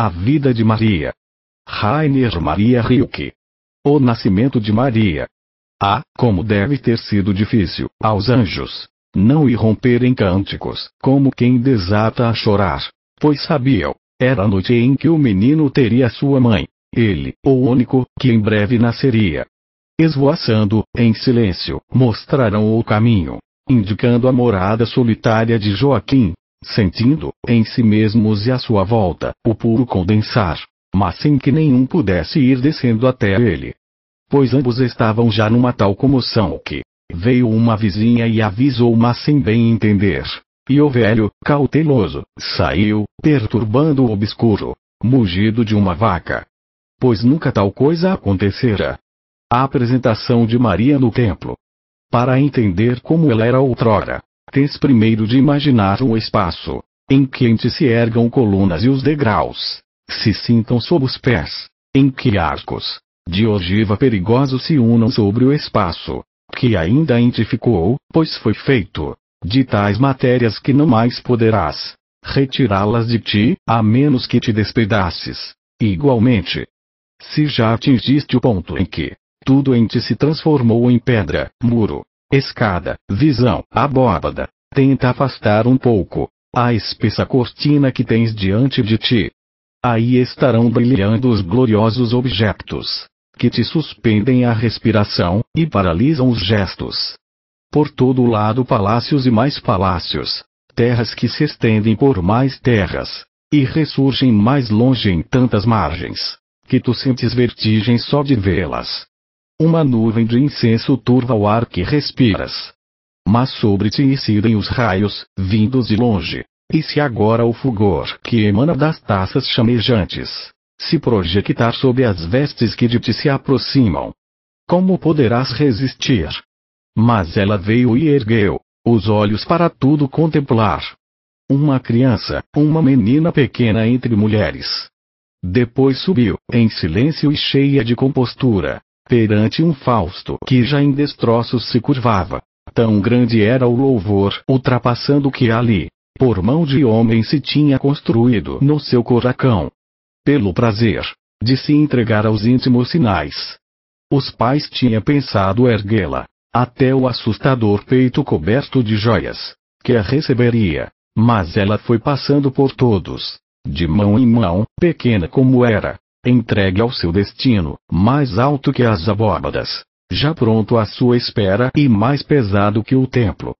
A vida de Maria. Rainer Maria Rilke. O nascimento de Maria. Ah, como deve ter sido difícil, aos anjos, não irromper em cânticos, como quem desata a chorar. Pois sabiam, era a noite em que o menino teria sua mãe, ele, o único, que em breve nasceria. Esvoaçando, em silêncio, mostraram o caminho, indicando a morada solitária de Joaquim, sentindo em si mesmos e à sua volta o puro condensar, mas sem que nenhum pudesse ir descendo até ele. Pois ambos estavam já numa tal comoção que veio uma vizinha e avisou, mas sem bem entender. E o velho, cauteloso, saiu, perturbando o obscuro mugido de uma vaca. Pois nunca tal coisa acontecera. A apresentação de Maria no templo. Para entender como ela era outrora, Tens primeiro de imaginar o espaço em que em ti se ergam colunas e os degraus se sintam sob os pés, em que arcos de ogiva perigosos se unam sobre o espaço que ainda em ti ficou, pois foi feito de tais matérias que não mais poderás retirá-las de ti, a menos que te despedaces. Igualmente, se já atingiste o ponto em que tudo em ti se transformou em pedra, muro, escada, visão, abóbada. Tenta afastar um pouco a espessa cortina que tens diante de ti. Aí estarão brilhando os gloriosos objetos que te suspendem a respiração e paralisam os gestos. Por todo lado palácios e mais palácios, terras que se estendem por mais terras e ressurgem mais longe em tantas margens que tu sentes vertigem só de vê-las. Uma nuvem de incenso turva o ar que respiras. Mas sobre ti incidem os raios, vindos de longe. E se agora o fulgor que emana das taças chamejantes se projetar sobre as vestes que de ti se aproximam, como poderás resistir? Mas ela veio e ergueu os olhos para tudo contemplar. Uma criança, uma menina pequena entre mulheres. Depois subiu, em silêncio e cheia de compostura, perante um Fausto que já em destroços se curvava. Tão grande era o louvor, ultrapassando o que ali, por mão de homem se tinha construído no seu coracão. Pelo prazer, de se entregar aos íntimos sinais. Os pais tinham pensado erguê-la, até o assustador peito coberto de joias, que a receberia, mas ela foi passando por todos, de mão em mão, pequena como era, entregue ao seu destino, mais alto que as abóbadas, já pronto à sua espera e mais pesado que o templo.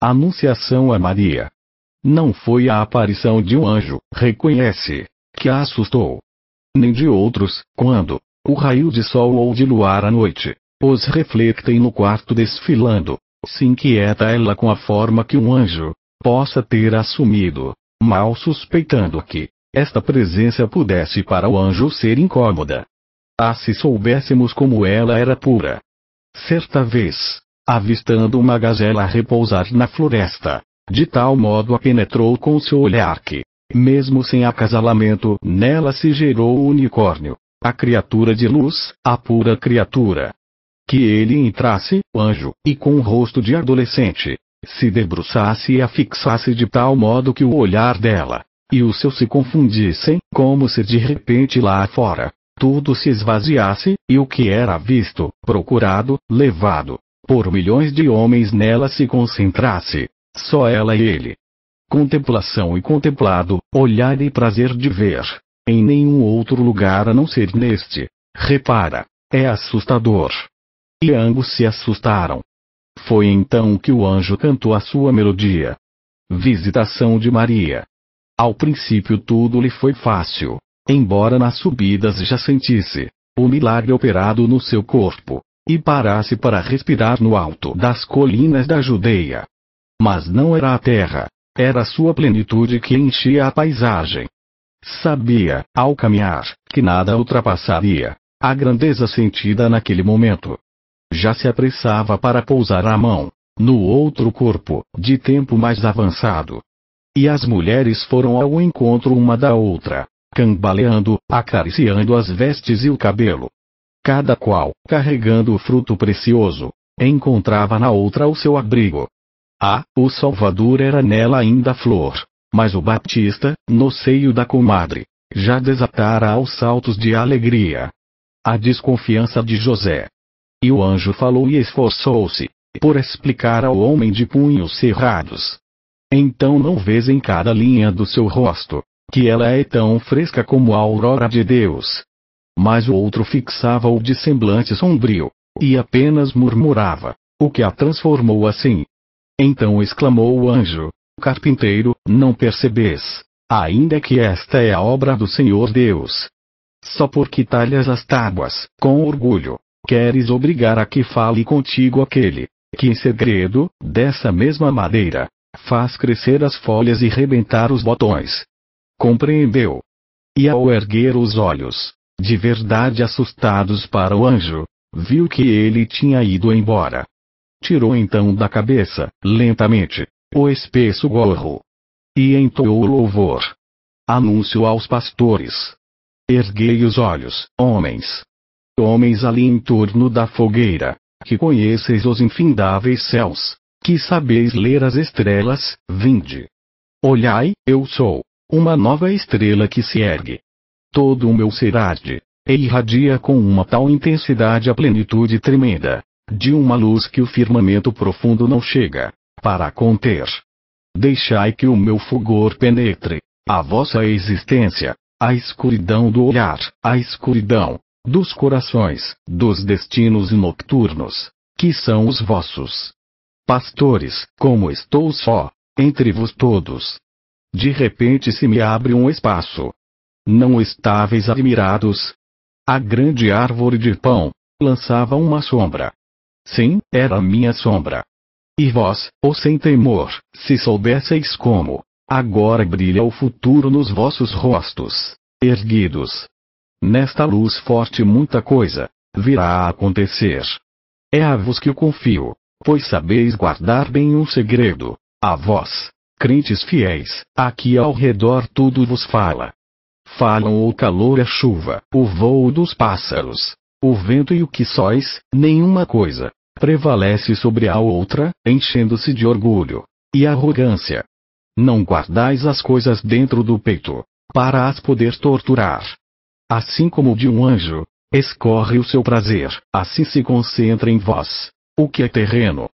Anunciação a Maria. Não foi a aparição de um anjo, reconhece, que a assustou. Nem de outros, quando, o raio de sol ou de luar à noite, os refletem no quarto desfilando, se inquieta ela com a forma que um anjo possa ter assumido, mal suspeitando que, esta presença pudesse para o anjo ser incômoda. Ah, se soubéssemos como ela era pura! Certa vez, avistando uma gazela a repousar na floresta, de tal modo a penetrou com seu olhar que, mesmo sem acasalamento, nela se gerou o unicórnio, a criatura de luz, a pura criatura. Que ele entrasse, anjo, e com o rosto de adolescente, se debruçasse e a fixasse de tal modo que o olhar dela, e o seu se confundissem, como se de repente lá fora, tudo se esvaziasse, e o que era visto, procurado, levado, por milhões de homens nela se concentrasse. Só ela e ele. Contemplação e contemplado, olhar e prazer de ver. Em nenhum outro lugar a não ser neste. Repara, é assustador. E ambos se assustaram. Foi então que o anjo cantou a sua melodia. Visitação de Maria. Ao princípio tudo lhe foi fácil, embora nas subidas já sentisse o milagre operado no seu corpo, e parasse para respirar no alto das colinas da Judeia. Mas não era a terra, era a sua plenitude que enchia a paisagem. Sabia, ao caminhar, que nada ultrapassaria a grandeza sentida naquele momento. Já se apressava para pousar a mão no outro corpo, de tempo mais avançado, e as mulheres foram ao encontro uma da outra, cambaleando, acariciando as vestes e o cabelo. Cada qual, carregando o fruto precioso, encontrava na outra o seu abrigo. Ah, o Salvador era nela ainda flor, mas o Batista, no seio da comadre, já desatara aos saltos de alegria. A desconfiança de José. E o anjo falou e esforçou-se, por explicar ao homem de punhos cerrados, então não vês em cada linha do seu rosto, que ela é tão fresca como a aurora de Deus. Mas o outro fixava-o de semblante sombrio, e apenas murmurava, o que a transformou assim. Então exclamou o anjo: Carpinteiro, não percebes, ainda que esta é a obra do Senhor Deus. Só porque talhas as tábuas, com orgulho, queres obrigar a que fale contigo aquele, que em segredo, dessa mesma madeira, Faz crescer as folhas e rebentar os botões. Compreendeu. E ao erguer os olhos, de verdade assustados para o anjo, viu que ele tinha ido embora. Tirou então da cabeça, lentamente, o espesso gorro. E entoou louvor. Anúncio aos pastores. Erguei os olhos, homens. Homens ali em torno da fogueira, que conheceis os infindáveis céus, que sabeis ler as estrelas, vinde. Olhai, eu sou uma nova estrela que se ergue. Todo o meu ser arde, e irradia com uma tal intensidade a plenitude tremenda, de uma luz que o firmamento profundo não chega para conter. Deixai que o meu fulgor penetre a vossa existência, a escuridão do olhar, a escuridão dos corações, dos destinos nocturnos, que são os vossos. Pastores, como estou só, entre vos todos. De repente se me abre um espaço. Não estáveis admirados? A grande árvore de pão lançava uma sombra. Sim, era minha sombra. E vós, ou sem temor, se soubesseis como, agora brilha o futuro nos vossos rostos, erguidos. Nesta luz forte muita coisa virá a acontecer. É a vos que eu confio pois sabeis guardar bem um segredo. A vós, crentes fiéis, aqui ao redor tudo vos fala. Falam o calor e a chuva, o vôo dos pássaros, o vento e o que sóis, nenhuma coisa prevalece sobre a outra, enchendo-se de orgulho e arrogância. Não guardais as coisas dentro do peito, para as poder torturar. Assim como de um anjo, escorre o seu prazer, assim se concentra em vós. O que é terreno?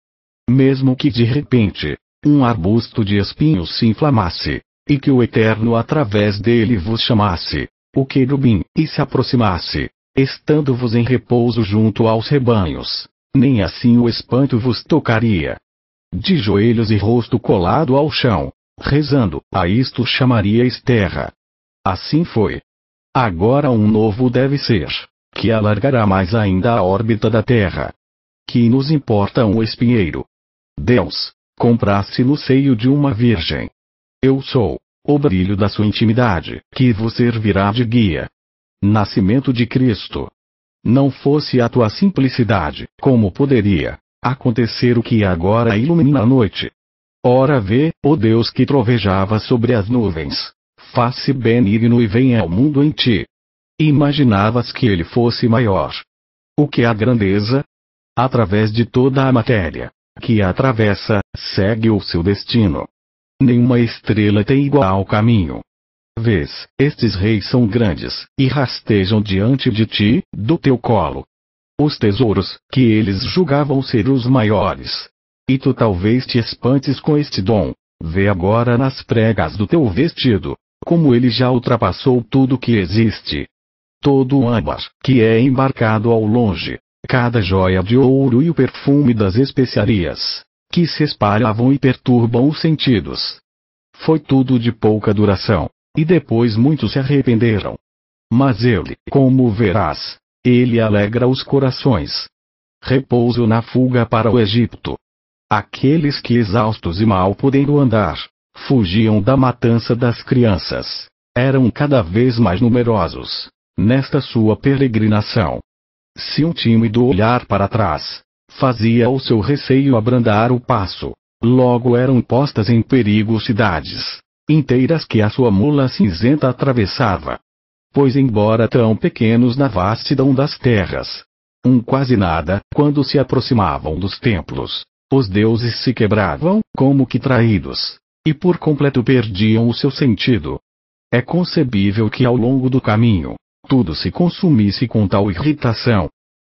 Mesmo que de repente, um arbusto de espinhos se inflamasse, e que o Eterno através dele vos chamasse, o querubim, e se aproximasse, estando-vos em repouso junto aos rebanhos, nem assim o espanto vos tocaria. De joelhos e rosto colado ao chão, rezando, a isto chamaríeis terra. Assim foi. Agora um novo deve ser, que alargará mais ainda a órbita da terra, que nos importa um espinheiro? Deus, comprasse no seio de uma virgem. Eu sou o brilho da sua intimidade, que vos servirá de guia. Nascimento de Cristo. Não fosse a tua simplicidade, como poderia acontecer o que agora ilumina a noite? Ora vê, o Deus que trovejava sobre as nuvens, Faça benigno e venha ao mundo em ti. Imaginavas que ele fosse maior. O que a grandeza, através de toda a matéria que a atravessa, segue o seu destino. Nenhuma estrela tem igual caminho. Vês, estes reis são grandes, e rastejam diante de ti, do teu colo. Os tesouros, que eles julgavam ser os maiores. E tu talvez te espantes com este dom. Vê agora nas pregas do teu vestido, como ele já ultrapassou tudo que existe. Todo o âmbar que é embarcado ao longe, cada joia de ouro e o perfume das especiarias, que se espalhavam e perturbam os sentidos. Foi tudo de pouca duração, e depois muitos se arrependeram. Mas ele, como verás, ele alegra os corações. Repouso na fuga para o Egito. Aqueles que exaustos e mal podendo andar, fugiam da matança das crianças, eram cada vez mais numerosos, nesta sua peregrinação. Se um tímido olhar para trás, fazia o seu receio abrandar o passo. Logo eram postas em perigo cidades inteiras que a sua mula cinzenta atravessava. Pois, embora tão pequenos na vastidão das terras, um quase nada, quando se aproximavam dos templos, os deuses se quebravam, como que traídos, e por completo perdiam o seu sentido. É concebível que ao longo do caminho, tudo se consumisse com tal irritação.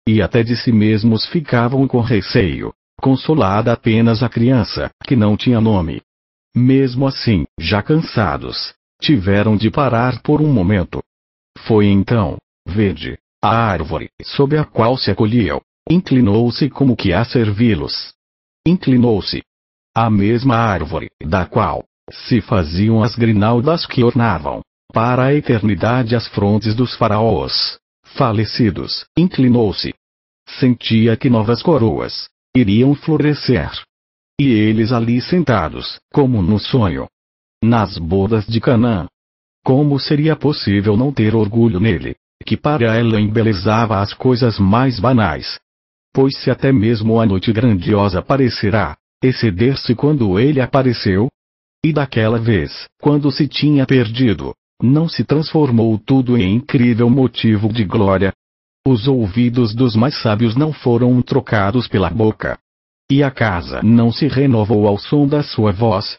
E até de si mesmos ficavam com receio, consolada apenas a criança, que não tinha nome. Mesmo assim, já cansados, tiveram de parar por um momento. Foi então, verde, a árvore sob a qual se acolhiam, inclinou-se como que a servi-los. Inclinou-se. A mesma árvore da qual se faziam as grinaldas que ornavam para a eternidade as frontes dos faraós falecidos, inclinou-se. Sentia que novas coroas iriam florescer. E eles ali sentados, como no sonho, nas bodas de Canaã. Como seria possível não ter orgulho nele, que para ela embelezava as coisas mais banais? Pois se até mesmo a noite grandiosa parecerá exceder-se quando ele apareceu, e daquela vez, quando se tinha perdido, não se transformou tudo em incrível motivo de glória? Os ouvidos dos mais sábios não foram trocados pela boca. E a casa não se renovou ao som da sua voz.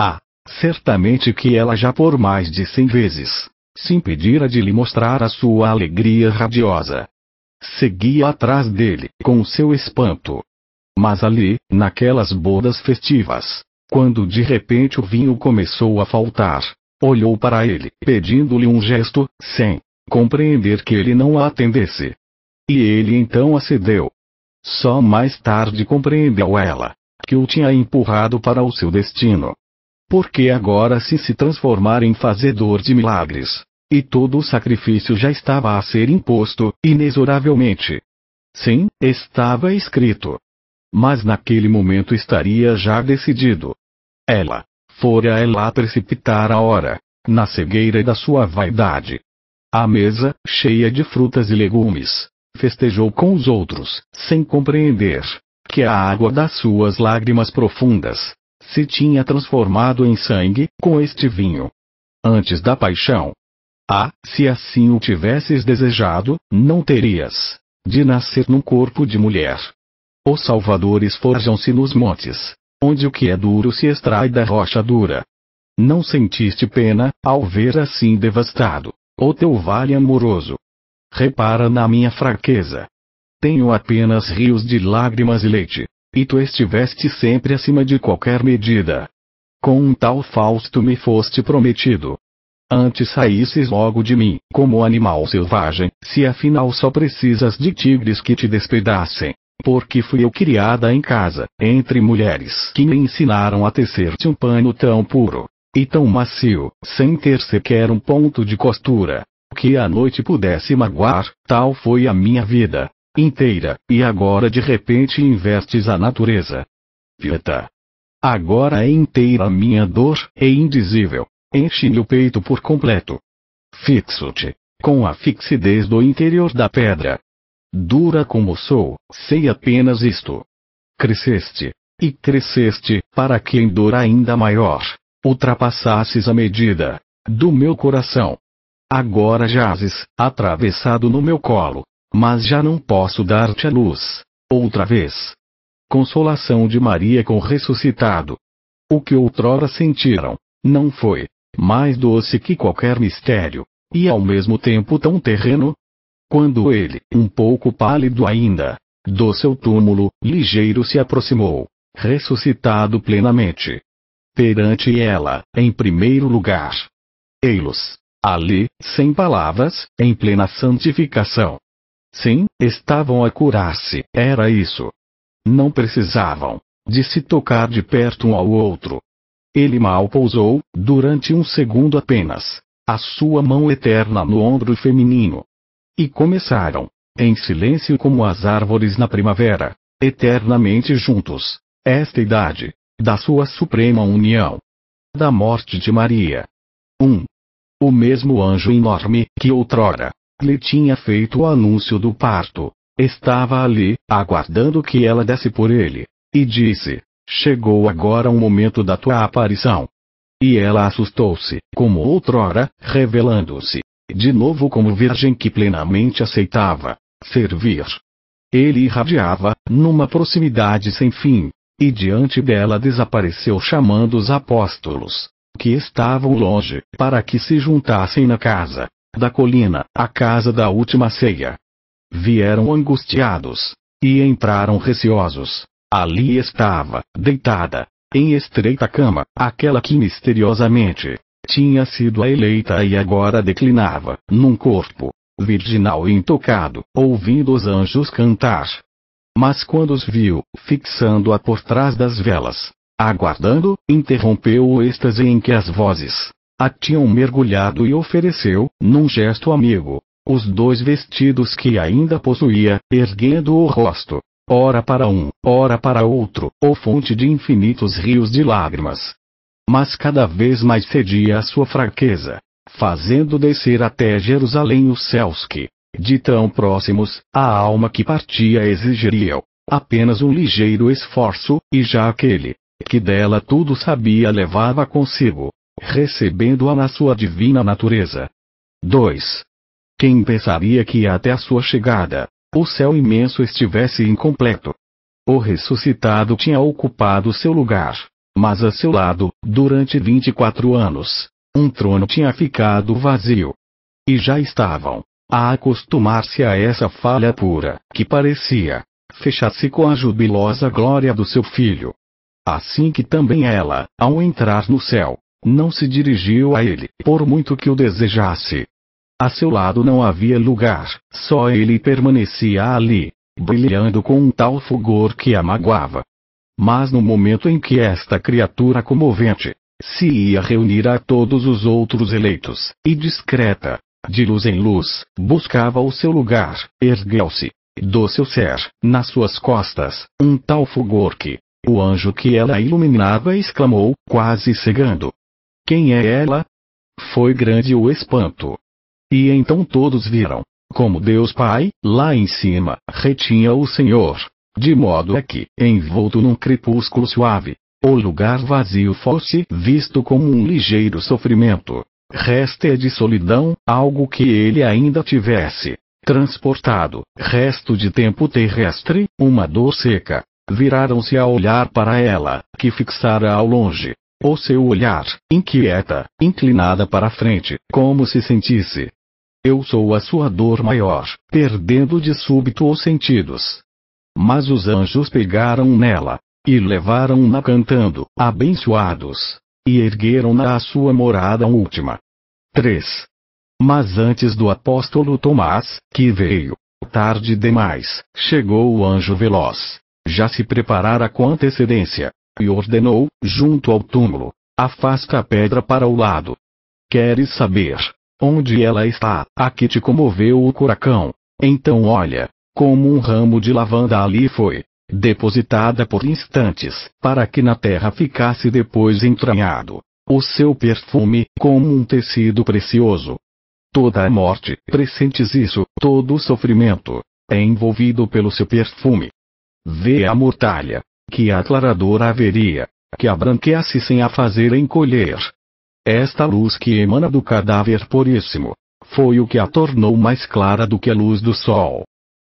Ah, certamente que ela já por mais de cem vezes se impedira de lhe mostrar a sua alegria radiosa. Seguia atrás dele, com seu espanto. Mas ali, naquelas bodas festivas, quando de repente o vinho começou a faltar, Olhou para ele, pedindo-lhe um gesto, sem compreender que ele não a atendesse. E ele então acedeu. Só mais tarde compreendeu ela, que o tinha empurrado para o seu destino. Porque agora se se transformar em fazedor de milagres. E todo o sacrifício já estava a ser imposto, inexoravelmente. Sim, estava escrito. Mas naquele momento estaria já decidido. Ela fora ela a precipitar a hora, na cegueira da sua vaidade. A mesa, cheia de frutas e legumes, festejou com os outros, sem compreender que a água das suas lágrimas profundas se tinha transformado em sangue com este vinho. Antes da paixão. Ah, se assim o tivesses desejado, não terias de nascer num corpo de mulher. Os salvadores forjam-se nos montes, onde o que é duro se extrai da rocha dura. Não sentiste pena, ao ver assim devastado, o teu vale amoroso. Repara na minha fraqueza. Tenho apenas rios de lágrimas e leite, e tu estiveste sempre acima de qualquer medida. Com um tal Fausto me foste prometido. Antes saísses logo de mim, como animal selvagem, se afinal só precisas de tigres que te despedassem. Porque fui eu criada em casa, entre mulheres que me ensinaram a tecer-te um pano tão puro e tão macio, sem ter sequer um ponto de costura, que a noite pudesse magoar, tal foi a minha vida inteira, e agora de repente investes a natureza. Pieta. Agora é inteira a minha dor, e é indizível. Enche-me o peito por completo. Fixo-te, com a fixidez do interior da pedra, Dura como sou, sei apenas isto. Cresceste. E cresceste, para que em dor ainda maior ultrapassasses a medida do meu coração. Agora jazes, atravessado no meu colo, mas já não posso dar-te a luz. Outra vez. Consolação de Maria com o ressuscitado. O que outrora sentiram, não foi mais doce que qualquer mistério, e ao mesmo tempo tão terreno, quando ele, um pouco pálido ainda, do seu túmulo, ligeiro se aproximou, ressuscitado plenamente. Perante ela, em primeiro lugar. Eilos. Ali, sem palavras, em plena santificação. Sim, estavam a curar-se, era isso. Não precisavam de se tocar de perto um ao outro. Ele mal pousou, durante um segundo apenas, a sua mão eterna no ombro feminino. E começaram, em silêncio como as árvores na primavera, eternamente juntos, esta idade, da sua suprema união. Da morte de Maria. 1. Um, o mesmo anjo enorme, que outrora, lhe tinha feito o anúncio do parto, estava ali, aguardando que ela desse por ele, e disse: Chegou agora o momento da tua aparição. E ela assustou-se, como outrora, revelando-se, de novo como virgem que plenamente aceitava servir. Ele irradiava, numa proximidade sem fim, e diante dela desapareceu chamando os apóstolos, que estavam longe, para que se juntassem na casa da colina, a casa da última ceia. Vieram angustiados e entraram receosos. Ali estava, deitada, em estreita cama, aquela que misteriosamente tinha sido a eleita e agora declinava, num corpo virginal e intocado, ouvindo os anjos cantar. Mas quando os viu, fixando-a por trás das velas, aguardando, interrompeu o êxtase em que as vozes a tinham mergulhado e ofereceu, num gesto amigo, os dois vestidos que ainda possuía, erguendo o rosto, ora para um, ora para outro, ou fonte de infinitos rios de lágrimas mas cada vez mais cedia à sua fraqueza, fazendo descer até Jerusalém os céus que, de tão próximos, a alma que partia exigiria apenas um ligeiro esforço, e já aquele, que dela tudo sabia levava consigo, recebendo-a na sua divina natureza. 2. Quem pensaria que até a sua chegada, o céu imenso estivesse incompleto? O ressuscitado tinha ocupado seu lugar, mas a seu lado durante 24 anos. Um trono tinha ficado vazio. E já estavam a acostumar-se a essa falha pura, que parecia fechar-se com a jubilosa glória do seu filho. Assim que também ela, ao entrar no céu, não se dirigiu a ele, por muito que o desejasse. A seu lado não havia lugar, só ele permanecia ali, brilhando com um tal fulgor que a magoava, mas no momento em que esta criatura comovente se ia reunir a todos os outros eleitos, e discreta, de luz em luz, buscava o seu lugar, ergueu-se, do seu ser, nas suas costas, um tal fulgor que, o anjo que ela iluminava exclamou, quase cegando: Quem é ela? Foi grande o espanto. E então todos viram, como Deus Pai, lá em cima, retinha o Senhor, de modo a é que, envolto num crepúsculo suave, o lugar vazio fosse visto como um ligeiro sofrimento. Resta de solidão, algo que ele ainda tivesse transportado, resto de tempo terrestre, uma dor seca. Viraram-se a olhar para ela, que fixara ao longe. O seu olhar, inquieta, inclinada para a frente, como se sentisse. Eu sou a sua dor maior, perdendo de súbito os sentidos. Mas os anjos pegaram nela, e levaram-na cantando, abençoados, e ergueram-na à sua morada última. 3. Mas antes do apóstolo Tomás, que veio, tarde demais, chegou o anjo veloz, já se preparara com antecedência, e ordenou, junto ao túmulo, afasta a pedra para o lado. Queres saber onde ela está? A que te comoveu o coracão? Então olha, como um ramo de lavanda ali foi depositada por instantes, para que na terra ficasse depois entranhado o seu perfume, como um tecido precioso. Toda a morte, pressentes isso, todo o sofrimento, é envolvido pelo seu perfume. Vê a mortalha, que a aclaradora haveria, que a branqueasse sem a fazer encolher. Esta luz que emana do cadáver puríssimo, foi o que a tornou mais clara do que a luz do sol,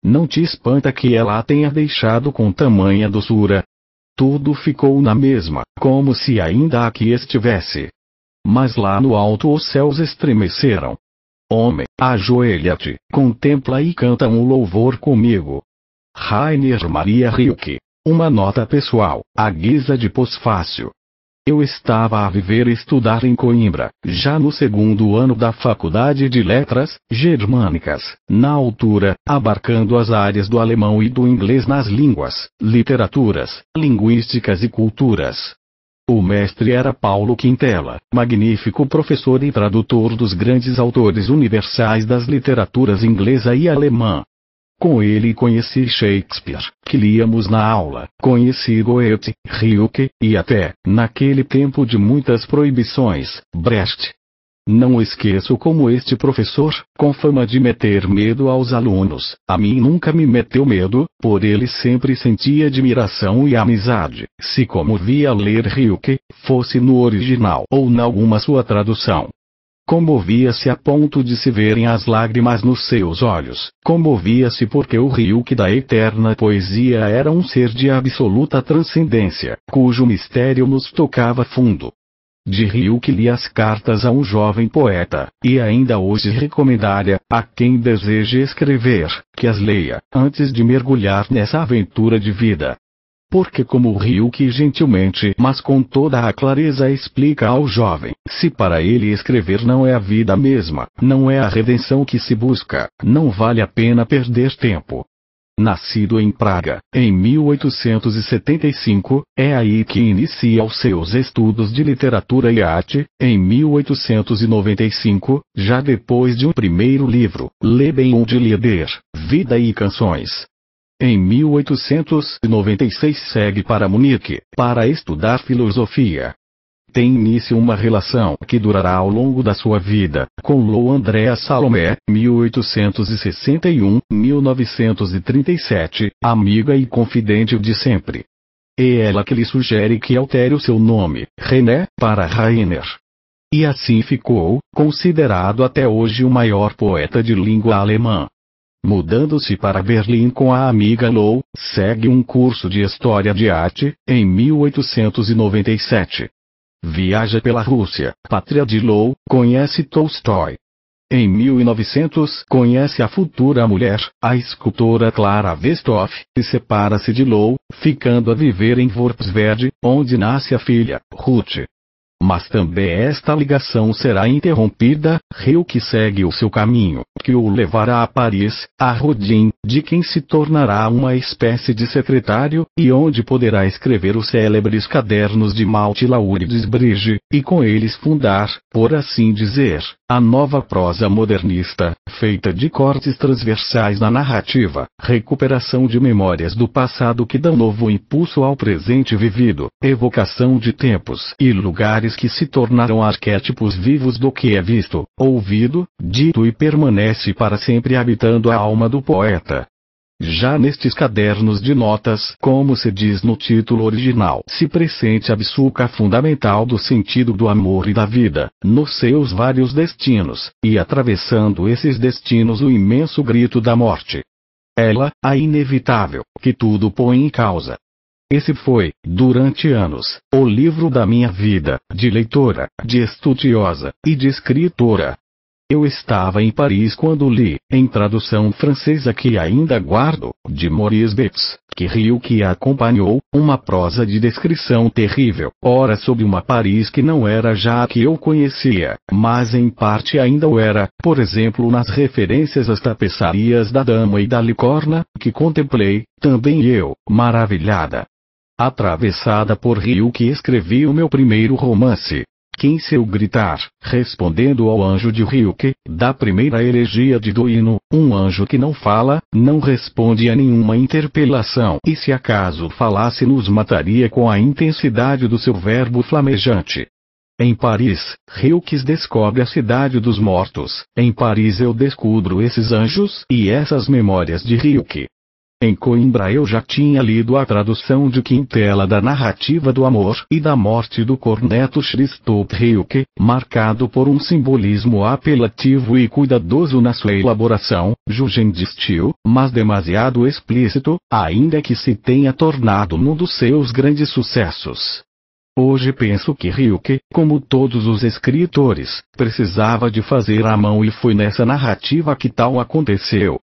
não te espanta que ela a tenha deixado com tamanha doçura. Tudo ficou na mesma, como se ainda aqui estivesse. Mas lá no alto os céus estremeceram. Homem, ajoelha-te, contempla e canta um louvor comigo. Rainer Maria Rilke. Uma nota pessoal, à guisa de pós eu estava a viver e estudar em Coimbra, já no segundo ano da Faculdade de Letras Germânicas, na altura, abarcando as áreas do alemão e do inglês nas línguas, literaturas, linguísticas e culturas. O mestre era Paulo Quintela, magnífico professor e tradutor dos grandes autores universais das literaturas inglesa e alemã. Com ele conheci Shakespeare, que líamos na aula, conheci Goethe, Rilke, e até, naquele tempo de muitas proibições, Brecht. Não esqueço como este professor, com fama de meter medo aos alunos, a mim nunca me meteu medo, por ele sempre senti admiração e amizade, se comovia ler Rilke, fosse no original ou na alguma sua tradução, Comovia-se a ponto de se verem as lágrimas nos seus olhos, comovia-se porque o Ryuk da eterna poesia era um ser de absoluta transcendência, cujo mistério nos tocava fundo. De Ryuk li as cartas a um jovem poeta, e ainda hoje recomendaria, a quem deseje escrever, que as leia, antes de mergulhar nessa aventura de vida. Porque como o rio que gentilmente, mas com toda a clareza explica ao jovem, se para ele escrever não é a vida mesma, não é a redenção que se busca, não vale a pena perder tempo. Nascido em Praga, em 1875, é aí que inicia os seus estudos de literatura e arte. Em 1895, já depois de um primeiro livro, Leben und Lieder, Vida e Canções, em 1896 segue para Munique, para estudar filosofia. Tem início uma relação que durará ao longo da sua vida, com Lou Andréa Salomé, 1861-1937, amiga e confidente de sempre. É ela que lhe sugere que altere o seu nome, René, para Rainer. E assim ficou, considerado até hoje o maior poeta de língua alemã. Mudando-se para Berlim com a amiga Lou, segue um curso de História de Arte, em 1897. Viaja pela Rússia, pátria de Lou, conhece Tolstói. Em 1900, conhece a futura mulher, a escultora Clara Vestoff, e separa-se de Lou, ficando a viver em Vorpsverde, onde nasce a filha, Ruth mas também esta ligação será interrompida, rio que segue o seu caminho, que o levará a Paris, a Rodin, de quem se tornará uma espécie de secretário, e onde poderá escrever os célebres cadernos de Malte Laurides Brige, e com eles fundar, por assim dizer, a nova prosa modernista, feita de cortes transversais na narrativa, recuperação de memórias do passado que dão novo impulso ao presente vivido, evocação de tempos e lugares que se tornaram arquétipos vivos do que é visto, ouvido, dito e permanece para sempre habitando a alma do poeta. Já nestes cadernos de notas, como se diz no título original, se pressente a bisuca fundamental do sentido do amor e da vida, nos seus vários destinos, e atravessando esses destinos o imenso grito da morte. Ela, a inevitável, que tudo põe em causa. Esse foi, durante anos, o livro da minha vida, de leitora, de estudiosa, e de escritora, eu estava em Paris quando li, em tradução francesa que ainda guardo, de Maurice Betts, que riu que a acompanhou, uma prosa de descrição terrível, ora sobre uma Paris que não era já a que eu conhecia, mas em parte ainda o era, por exemplo nas referências às tapeçarias da dama e da licorna, que contemplei, também eu, maravilhada. Atravessada por rio que escrevi o meu primeiro romance, quem seu gritar, respondendo ao anjo de Ryuki, da primeira heresia de Doino, um anjo que não fala, não responde a nenhuma interpelação e se acaso falasse nos mataria com a intensidade do seu verbo flamejante. Em Paris, Rilkes descobre a cidade dos mortos. Em Paris eu descubro esses anjos e essas memórias de Rilke. Em Coimbra eu já tinha lido a tradução de Quintela da narrativa do amor e da morte do corneto Christoph Rilke, marcado por um simbolismo apelativo e cuidadoso na sua elaboração, jugendistil, mas demasiado explícito, ainda que se tenha tornado um dos seus grandes sucessos. Hoje penso que Rilke, como todos os escritores, precisava de fazer a mão e foi nessa narrativa que tal aconteceu.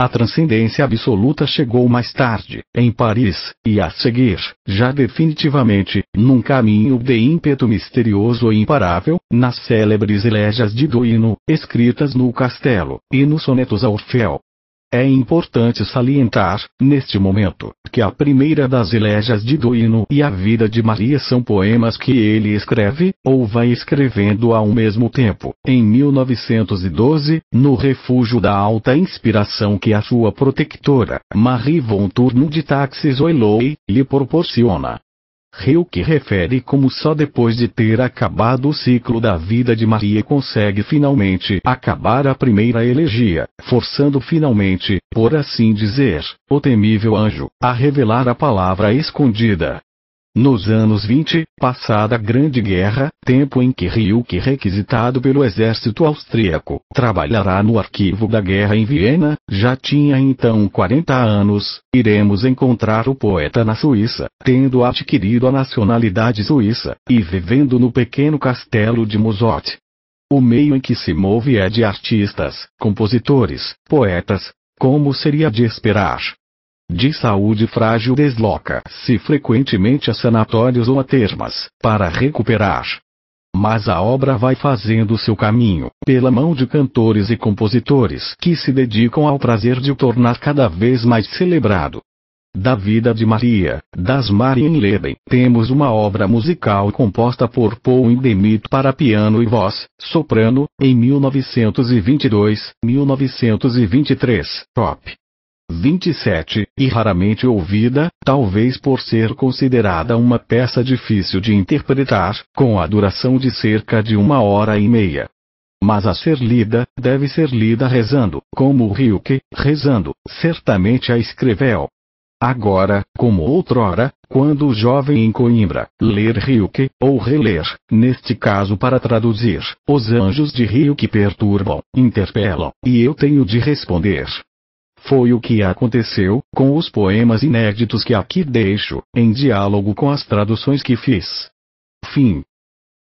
A transcendência absoluta chegou mais tarde, em Paris, e a seguir, já definitivamente, num caminho de ímpeto misterioso e imparável, nas célebres elegias de Duino, escritas no castelo, e nos sonetos a Orfeu. É importante salientar, neste momento, que a primeira das elegias de Duino e a vida de Maria são poemas que ele escreve, ou vai escrevendo ao mesmo tempo, em 1912, no refúgio da alta inspiração que a sua protectora, Marie von Tournon de Taxis Oeloi, lhe proporciona que refere como só depois de ter acabado o ciclo da vida de Maria consegue finalmente acabar a primeira elegia, forçando finalmente, por assim dizer, o temível anjo a revelar a palavra escondida, nos anos 20, passada a Grande Guerra, tempo em que Rilke requisitado pelo exército austríaco, trabalhará no arquivo da guerra em Viena, já tinha então 40 anos, iremos encontrar o poeta na Suíça, tendo adquirido a nacionalidade suíça, e vivendo no pequeno castelo de Mozart. O meio em que se move é de artistas, compositores, poetas, como seria de esperar de saúde frágil desloca-se frequentemente a sanatórios ou a termas, para recuperar. Mas a obra vai fazendo seu caminho, pela mão de cantores e compositores que se dedicam ao prazer de o tornar cada vez mais celebrado. Da vida de Maria, das Marienleben, temos uma obra musical composta por Paul Indemito para piano e voz, soprano, em 1922, 1923, Top. 27, e raramente ouvida, talvez por ser considerada uma peça difícil de interpretar, com a duração de cerca de uma hora e meia. Mas a ser lida, deve ser lida rezando, como o Rilke, rezando, certamente a escreveu. Agora, como outrora, quando o jovem em Coimbra, ler Rilke, ou reler, neste caso para traduzir, os anjos de Rilke perturbam, interpelam, e eu tenho de responder, foi o que aconteceu, com os poemas inéditos que aqui deixo, em diálogo com as traduções que fiz. Fim.